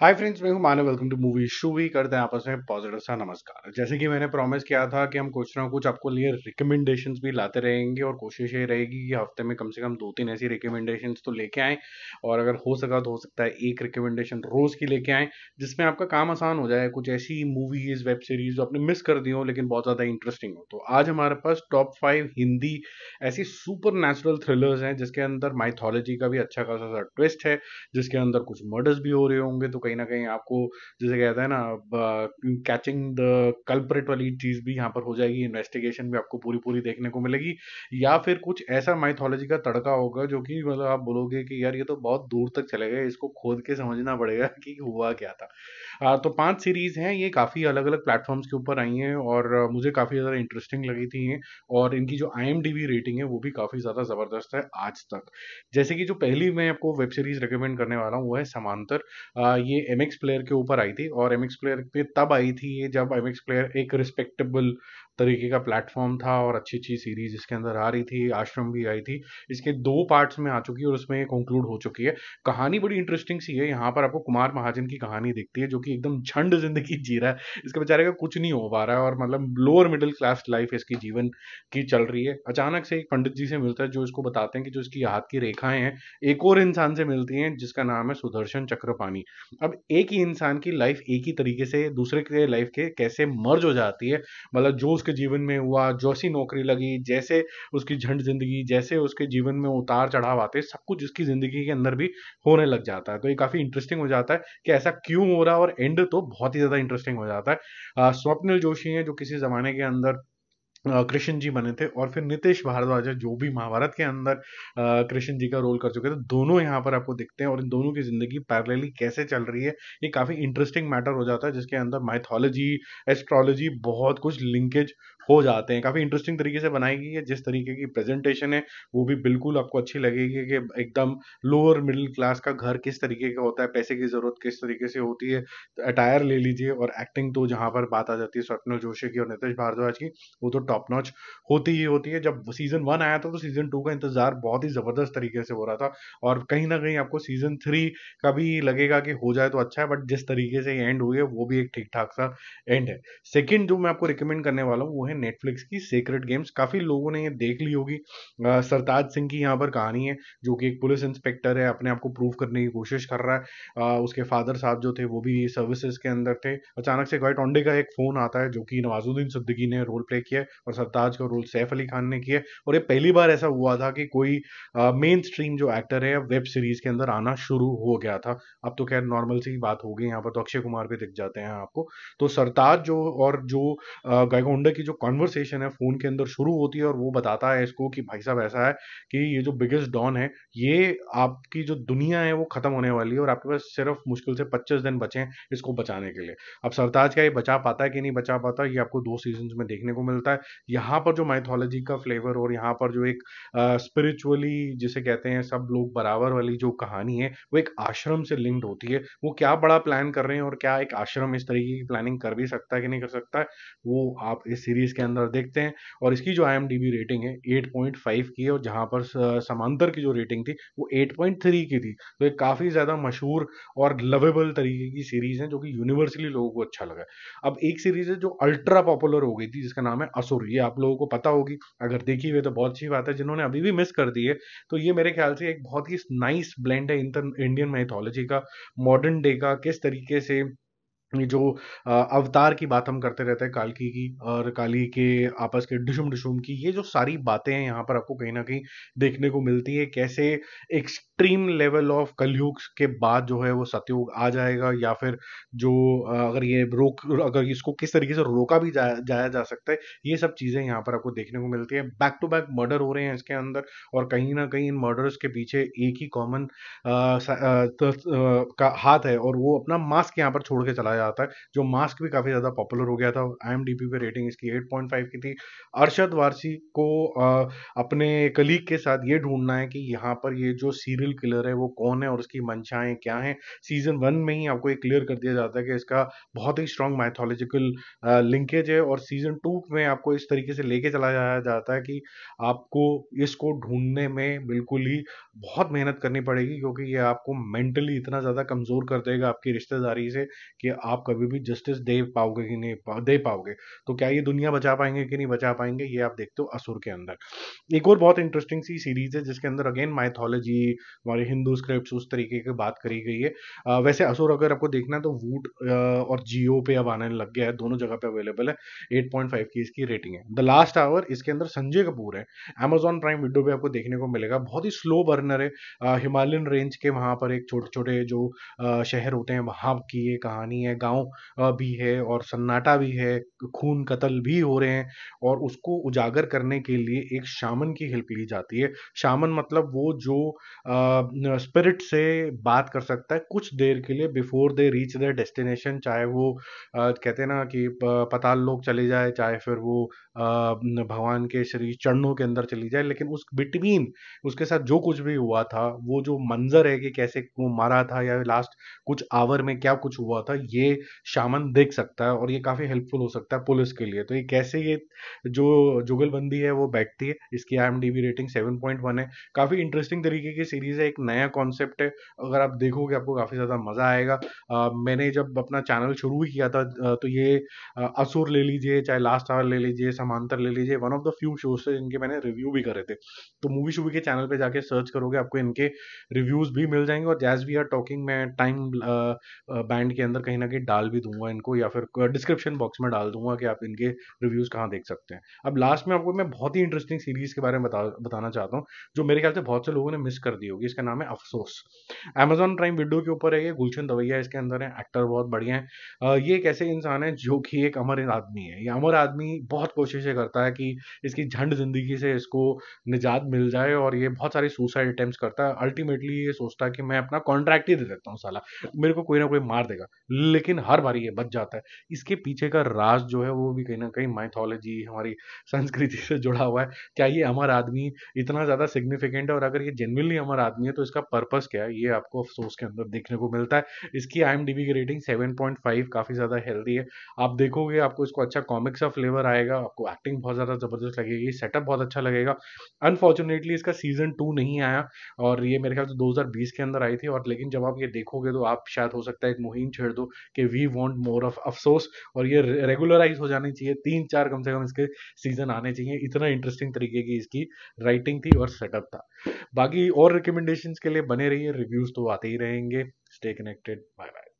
hi friends मैं हूं मानव welcome two movie भी करते हैं आपस में पॉजिटिव सा नमस्कार जैसे कि मैंने प्रॉमिस किया था कि हम कुछ ना कुछ आपको लिए रिकमेंडेशंस भी लाते रहेंगे और कोशिश ये रहेगी कि हफ्ते में कम से कम दो तीन ऐसी रिकमेंडेशंस तो लेके आएँ और अगर हो सका तो हो सकता है एक रिकमेंडेशन रोज़ की लेके आएँ जिसमें आपका काम आसान हो जाए कुछ ऐसी मूवीज़ वेब सीरीज़ जो आपने मिस कर दी हो लेकिन बहुत ज़्यादा इंटरेस्टिंग हो तो आज हमारे पास टॉप फाइव हिंदी ऐसी सुपर नेचुरल थ्रिलर्स हैं जिसके अंदर माइथोलॉजी का भी अच्छा खासा ट्विस्ट है जिसके अंदर कुछ मर्डर्स भी हो रहे होंगे तो कहीं ना कहीं आपको जैसे कहता है ना कैचिंग द कल्परेट वाली चीज़ भी यहाँ पर हो जाएगी इन्वेस्टिगेशन भी आपको पूरी पूरी देखने को मिलेगी या फिर कुछ ऐसा माइथोलॉजी का तड़का होगा जो कि मतलब आप बोलोगे कि यार ये तो बहुत दूर तक चले गए इसको खोद के समझना पड़ेगा कि हुआ क्या था आ, तो पांच सीरीज़ हैं ये काफ़ी अलग अलग प्लेटफॉर्म्स के ऊपर आई हैं और मुझे काफ़ी ज़्यादा इंटरेस्टिंग लगी थी ये और इनकी जो आई रेटिंग है वो भी काफ़ी ज़्यादा ज़बरदस्त है आज तक जैसे कि जो पहली मैं आपको वेब सीरीज़ रिकमेंड करने वाला हूँ वो है समांतर आ, ये ये एम एक्स प्लेयर के ऊपर आई थी और एम एक्स प्लेयर पे तब आई थी ये जब एम एक्स प्लेयर एक रिस्पेक्टेबल तरीके का प्लेटफॉर्म था और अच्छी अच्छी सीरीज इसके अंदर आ रही थी आश्रम भी आई थी इसके दो पार्ट्स में आ चुकी है और उसमें कंक्लूड हो चुकी है कहानी बड़ी इंटरेस्टिंग सी है यहाँ पर आपको कुमार महाजन की कहानी दिखती है जो कि एकदम झंड जिंदगी जी रहा है इसके बेचारे का कुछ नहीं हो पा रहा है और मतलब लोअर मिडिल क्लास लाइफ इसकी जीवन की चल रही है अचानक से एक पंडित जी से मिलता है जो इसको बताते हैं कि जो इसकी हाथ की रेखाएं हैं एक और इंसान से मिलती हैं जिसका नाम है सुदर्शन चक्रपाणी अब एक ही इंसान की लाइफ एक ही तरीके से दूसरे के लाइफ के कैसे मर्ज हो जाती है मतलब जो उसके जीवन में हुआ जैसी नौकरी लगी जैसे उसकी झंड जिंदगी जैसे उसके जीवन में उतार चढ़ाव आते सब कुछ उसकी जिंदगी के अंदर भी होने लग जाता है तो ये काफ़ी इंटरेस्टिंग हो जाता है कि ऐसा क्यों हो रहा है और एंड तो बहुत ही ज़्यादा इंटरेस्टिंग हो जाता है स्वप्निल जोशी है जो किसी ज़माने के अंदर कृष्ण जी बने थे और फिर नितेश भारद्वाज जो भी महाभारत के अंदर कृष्ण जी का रोल कर चुके थे दोनों यहाँ पर आपको दिखते हैं और इन दोनों की जिंदगी पैरेलली कैसे चल रही है ये काफ़ी इंटरेस्टिंग मैटर हो जाता है जिसके अंदर माइथोलॉजी एस्ट्रोलॉजी बहुत कुछ लिंकेज हो जाते हैं काफ़ी इंटरेस्टिंग तरीके से बनाई गई है जिस तरीके की प्रेजेंटेशन है वो भी बिल्कुल आपको अच्छी लगेगी कि एकदम लोअर मिडिल क्लास का घर किस तरीके का होता है पैसे की ज़रूरत किस तरीके से होती है तो अटायर ले लीजिए और एक्टिंग तो जहां पर बात आ जाती है स्वप्नल जोशी की और नितेश भारद्वाज की वो तो टॉप नॉच होती ही होती है जब सीज़न वन आया था तो सीज़न टू का इंतज़ार बहुत ही ज़बरदस्त तरीके से हो रहा था और कहीं ना कहीं आपको सीज़न थ्री का भी लगेगा कि हो जाए तो अच्छा है बट जिस तरीके से एंड हुई है वो भी एक ठीक ठाक सा एंड है सेकेंड जो मैं आपको रिकमेंड करने वाला हूँ वो है है नेटफ्लिक्स की सीक्रेट गेम्स काफ़ी लोगों ने ये देख ली होगी सरताज सिंह की यहाँ पर कहानी है जो कि एक पुलिस इंस्पेक्टर है अपने आप को प्रूव करने की कोशिश कर रहा है आ, उसके फादर साहब जो थे वो भी सर्विसेज के अंदर थे अचानक से गॉय टोंडे का एक फ़ोन आता है जो कि नवाजुद्दीन सिद्दीकी ने रोल प्ले किया और सरताज का रोल सैफ अली खान ने किया और ये पहली बार ऐसा हुआ था कि कोई मेन स्ट्रीम जो एक्टर है वेब सीरीज़ के अंदर आना शुरू हो गया था अब तो खैर नॉर्मल सी बात हो गई यहाँ पर तो अक्षय कुमार भी दिख जाते हैं आपको तो सरताज जो और जो गायकोंडा की जो कॉन्वर्सेशन है फ़ोन के अंदर शुरू होती है और वो बताता है इसको कि भाई साहब ऐसा है कि ये जो बिगेस्ट डॉन है ये आपकी जो दुनिया है वो ख़त्म होने वाली है और आपके पास सिर्फ मुश्किल से पच्चीस दिन बचे हैं इसको बचाने के लिए अब सरताज का ये बचा पाता है कि नहीं बचा पाता ये आपको दो सीजन में देखने को मिलता है यहाँ पर जो माइथोलॉजी का फ्लेवर और यहाँ पर जो एक स्पिरिचुअली जिसे कहते हैं सब लोग बराबर वाली जो कहानी है वो एक आश्रम से लिंक्ड होती है वो क्या बड़ा प्लान कर रहे हैं और क्या एक आश्रम इस तरीके की प्लानिंग कर भी सकता है कि नहीं कर सकता है वो आप इस सीरीज सीरीज के अंदर देखते हैं और इसकी जो आई रेटिंग है 8.5 की है और जहाँ पर समांतर की जो रेटिंग थी वो 8.3 की थी तो एक काफ़ी ज़्यादा मशहूर और लवेबल तरीके की सीरीज है जो कि यूनिवर्सली लोगों को अच्छा लगा अब एक सीरीज है जो अल्ट्रा पॉपुलर हो गई थी जिसका नाम है असुर ये आप लोगों को पता होगी अगर देखी हुई तो बहुत अच्छी बात है जिन्होंने अभी भी मिस कर दी है तो ये मेरे ख्याल से एक बहुत ही नाइस ब्लेंड है इंडियन मैथोलॉजी का मॉडर्न डे का किस तरीके से जो अवतार की बात हम करते रहते हैं कालकी की और काली के आपस के डुशुम डुशुम की ये जो सारी बातें हैं यहाँ पर आपको कहीं ना कहीं देखने को मिलती है कैसे एक्सट्रीम लेवल ऑफ कलयुग के बाद जो है वो सत्युग आ जाएगा या फिर जो अगर ये रोक अगर इसको किस तरीके से रोका भी जा, जाया जा सकता है ये सब चीज़ें यहाँ पर आपको देखने को मिलती है बैक टू बैक मर्डर हो रहे हैं इसके अंदर और कहीं ना कहीं इन मर्डर्स के पीछे एक ही कॉमन का हाथ है और वो अपना मास्क यहाँ पर छोड़ के चला आया है जो मास्क भी काफ़ी ज़्यादा पॉपुलर हो गया था आई एम पे रेटिंग इसकी 8.5 की थी अरशद वारसी को अपने कलीग के साथ ये ढूंढना है कि यहाँ पर ये जो सीरियल किलर है वो कौन है और उसकी मंशाएं क्या हैं सीजन वन में ही आपको ये क्लियर कर दिया जाता है कि इसका बहुत ही स्ट्रॉन्ग माइथोलॉजिकल लिंकेज है और सीजन टू में आपको इस तरीके से लेके चला जाया जाता है कि आपको इसको ढूंढने में बिल्कुल ही बहुत मेहनत करनी पड़ेगी क्योंकि ये आपको मेंटली इतना ज़्यादा कमज़ोर कर देगा आपकी रिश्तेदारी से कि आप कभी भी जस्टिस दे पाओगे कि नहीं पा, दे पाओगे तो क्या ये दुनिया बचा पाएंगे कि नहीं बचा पाएंगे ये आप देखते हो असुर के अंदर एक और बहुत इंटरेस्टिंग सी सीरीज है जिसके अंदर अगेन माइथोलॉजी हमारे हिंदू स्क्रिप्ट उस तरीके की बात करी गई है आ, वैसे असुर अगर आपको देखना है तो वूट और जियो पे अब आने लग गया है दोनों जगह पे अवेलेबल है फाइव की इसकी रेटिंग है द लास्ट आवर इसके अंदर संजय कपूर है अमेजोन प्राइम विंडो पे आपको देखने को मिलेगा बहुत ही स्लो बर्नर है हिमालयन रेंज के वहां पर एक छोटे छोटे जो शहर होते हैं वहां की ये कहानी है गांव भी है और सन्नाटा भी है खून कत्ल भी हो रहे हैं और उसको उजागर करने के लिए एक शामन की हेल्प ली जाती है शामन मतलब वो जो स्पिरिट से बात कर सकता है कुछ देर के लिए before they reach the destination चाहे वो आ, कहते ना कि पताल लोग चले जाए चाहे फिर वो आ, भगवान के शरीर चरणों के अंदर चली जाए लेकिन उस बिटवीन उसके साथ जो कुछ भी हुआ था वो जो मंजर है कि कैसे वो मारा था या लास्ट कुछ आवर में क्या कुछ हुआ था ये शामन देख सकता है और ये काफ़ी हेल्पफुल हो सकता है पुलिस के लिए तो ये कैसे ये जो जुगलबंदी है वो बैठती है इसकी I rating seven point one है काफ़ी इंटरेस्टिंग तरीके की सीरीज़ है एक नया कॉन्सेप्ट है अगर आप देखोगे आपको काफ़ी ज़्यादा मज़ा आएगा आ, मैंने जब अपना चैनल शुरू ही किया था तो ये असुर ले लीजिए चाहे लास्ट आवर ले लीजिए समांतर ले लीजिए one of the few shows थे जिनके मैंने रिव्यू भी करे थे तो मूवी शूवी के चैनल पर जाके सर्च करोगे आपको इनके रिव्यूज़ भी मिल जाएंगे और जैज वी आर टॉकिंग में टाइम बैंड के अंदर कहीं ना जाके डाल भी दूंगा इनको या फिर डिस्क्रिप्शन बॉक्स में डाल दूंगा कि आप इनके रिव्यूज़ कहाँ देख सकते हैं अब लास्ट में आपको मैं बहुत ही इंटरेस्टिंग सीरीज़ के बारे में बता बताना चाहता हूँ जो मेरे ख्याल से बहुत से लोगों ने मिस कर दी होगी इसका नाम है अफसोस अमेजोन प्राइम वीडियो के ऊपर है ये गुलशन दवैया इसके अंदर है एक्टर बहुत बढ़िया है ये एक ऐसे इंसान है जो कि एक अमर आदमी है ये अमर आदमी बहुत कोशिशें करता है कि इसकी झंड जिंदगी से इसको निजात मिल जाए और ये बहुत सारे सुसाइड अटेम्प्ट करता है अल्टीमेटली ये सोचता है कि मैं अपना कॉन्ट्रैक्ट ही दे देता हूँ साला मेरे को कोई ना कोई मार देगा लेकिन लेकिन हर बार ये बच जाता है इसके पीछे का राज जो है वो भी कहीं ना कहीं माइथोलॉजी हमारी संस्कृति से जुड़ा हुआ है क्या ये अमर आदमी इतना ज़्यादा सिग्निफिकेंट है और अगर ये जेनविनली अमर आदमी है तो इसका पर्पज़ क्या है ये आपको अफसोस के अंदर देखने को मिलता है इसकी आई की रेटिंग सेवन काफ़ी ज़्यादा हेल्दी है आप देखोगे आपको इसको अच्छा कॉमिक्स का फ्लेवर आएगा आपको एक्टिंग बहुत ज़्यादा ज़बरदस्त लगेगी सेटअप बहुत अच्छा लगेगा अनफॉर्चुनेटली इसका सीज़न टू नहीं आया और ये मेरे ख्याल से दो के अंदर आई थी और लेकिन जब आप ये देखोगे तो आप शायद हो सकता है एक मुहिम छेड़ दो कि वी वॉन्ट मोर ऑफ अफसोस और ये रेगुलराइज हो जानी चाहिए तीन चार कम से कम इसके सीजन आने चाहिए इतना इंटरेस्टिंग तरीके की इसकी राइटिंग थी और सेटअप था बाकी और रिकमेंडेशन के लिए बने रहिए रिव्यूज़ तो आते ही रहेंगे स्टे कनेक्टेड बाय बाय